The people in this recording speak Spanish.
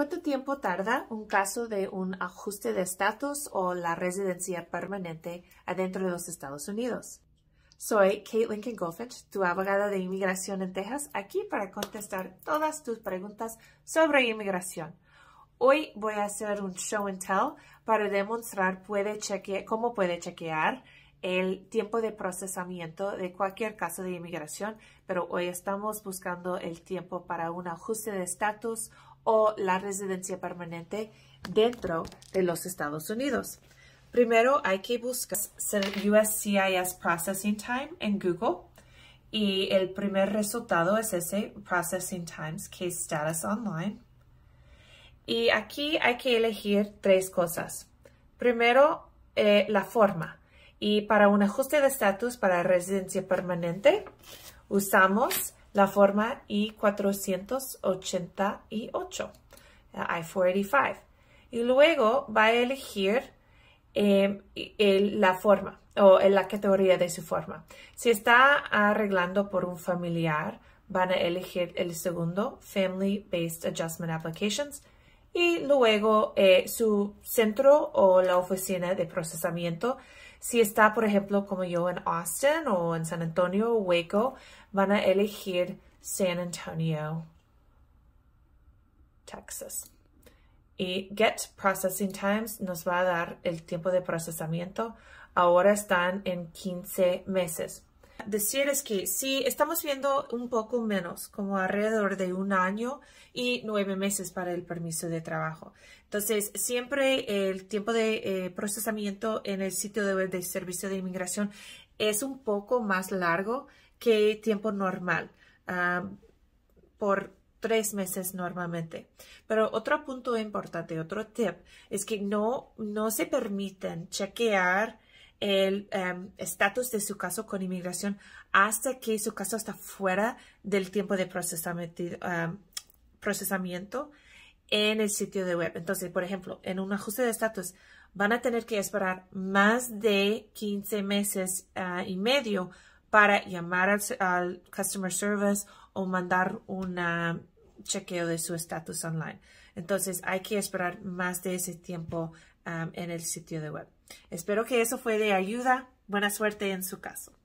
¿Cuánto tiempo tarda un caso de un ajuste de estatus o la residencia permanente adentro de los Estados Unidos? Soy Kate Lincoln Goldfinch, tu abogada de inmigración en Texas, aquí para contestar todas tus preguntas sobre inmigración. Hoy voy a hacer un show and tell para demostrar puede cómo puede chequear el tiempo de procesamiento de cualquier caso de inmigración, pero hoy estamos buscando el tiempo para un ajuste de estatus o la residencia permanente dentro de los Estados Unidos. Primero hay que buscar USCIS Processing Time en Google y el primer resultado es ese Processing Times Case Status Online. Y aquí hay que elegir tres cosas. Primero, eh, la forma. Y para un ajuste de estatus para residencia permanente, usamos la forma I-488, I-485. Y luego va a elegir em, la forma o en la categoría de su forma. Si está arreglando por un familiar, van a elegir el segundo, Family Based Adjustment Applications, y luego eh, su centro o la oficina de procesamiento. Si está, por ejemplo, como yo en Austin o en San Antonio o Waco, van a elegir San Antonio, Texas. Y Get Processing Times nos va a dar el tiempo de procesamiento. Ahora están en 15 meses decir es que sí, estamos viendo un poco menos, como alrededor de un año y nueve meses para el permiso de trabajo. Entonces, siempre el tiempo de eh, procesamiento en el sitio de Servicio de Inmigración es un poco más largo que tiempo normal, por tres meses normalmente. Pero otro punto importante, otro tip, es que no, no se permiten chequear el em, estatus de su caso con inmigración hasta que su caso está fuera del tiempo de procesamiento, em, procesamiento en el sitio de web. Entonces, por ejemplo, en un ajuste de estatus van a tener que esperar más de 15 meses ah, y medio para llamar al, customer service o mandar una chequeo de su estatus online. Entonces hay que esperar más de ese tiempo um, en el sitio de web. Espero que eso fue de ayuda. Buena suerte en su caso.